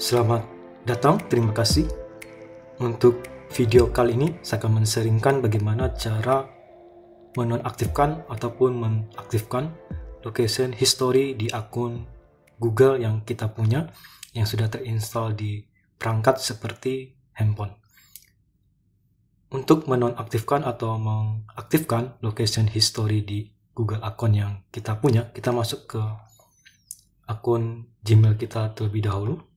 Selamat datang, terima kasih. Untuk video kali ini, saya akan menseringkan bagaimana cara menonaktifkan ataupun mengaktifkan location history di akun Google yang kita punya yang sudah terinstall di perangkat seperti handphone. Untuk menonaktifkan atau mengaktifkan location history di Google akun yang kita punya, kita masuk ke akun Gmail kita terlebih dahulu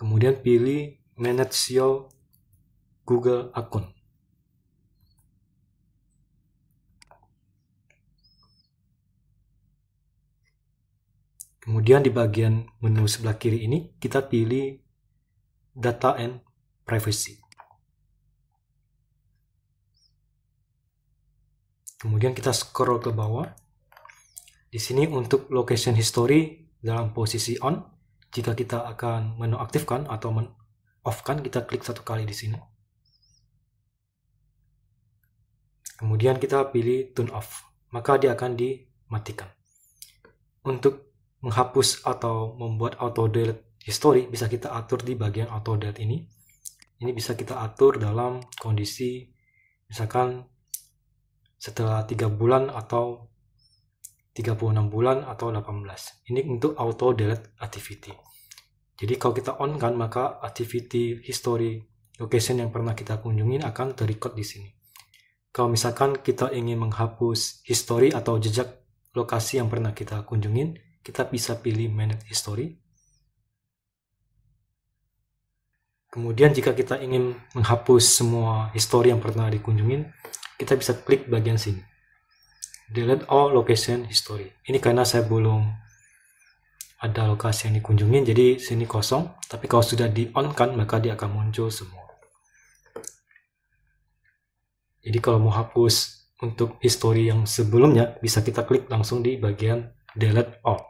Kemudian pilih Manage Your Google Account. Kemudian di bagian menu sebelah kiri ini kita pilih Data and Privacy. Kemudian kita scroll ke bawah. Di sini untuk location history dalam posisi on, jika kita akan menonaktifkan atau men-off-kan, kita klik satu kali di sini. Kemudian kita pilih turn off, maka dia akan dimatikan. Untuk menghapus atau membuat auto delete history bisa kita atur di bagian auto delete ini. Ini bisa kita atur dalam kondisi misalkan setelah tiga bulan atau 36 bulan atau 18. Ini untuk auto delete activity. Jadi kalau kita on kan maka activity history location yang pernah kita kunjungi akan terrecord di sini. Kalau misalkan kita ingin menghapus history atau jejak lokasi yang pernah kita kunjungi, kita bisa pilih manage history. Kemudian jika kita ingin menghapus semua history yang pernah dikunjungi, kita bisa klik bagian sini delete all location history ini karena saya belum ada lokasi yang dikunjungi jadi sini kosong tapi kalau sudah di on kan maka dia akan muncul semua jadi kalau mau hapus untuk history yang sebelumnya bisa kita klik langsung di bagian delete all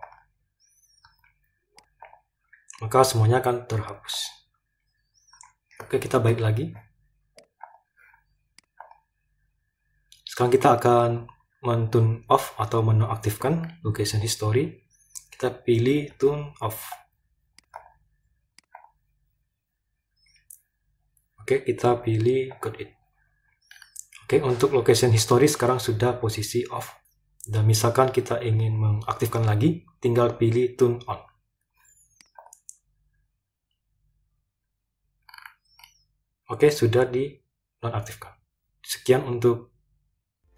maka semuanya akan terhapus oke kita balik lagi sekarang kita akan men off atau menonaktifkan location history kita pilih turn off oke kita pilih got it oke untuk location history sekarang sudah posisi off dan misalkan kita ingin mengaktifkan lagi tinggal pilih turn on oke sudah di nonaktifkan sekian untuk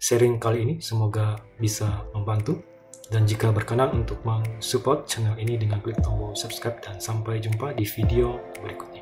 sharing kali ini. Semoga bisa membantu. Dan jika berkenan untuk mensupport channel ini dengan klik tombol subscribe dan sampai jumpa di video berikutnya.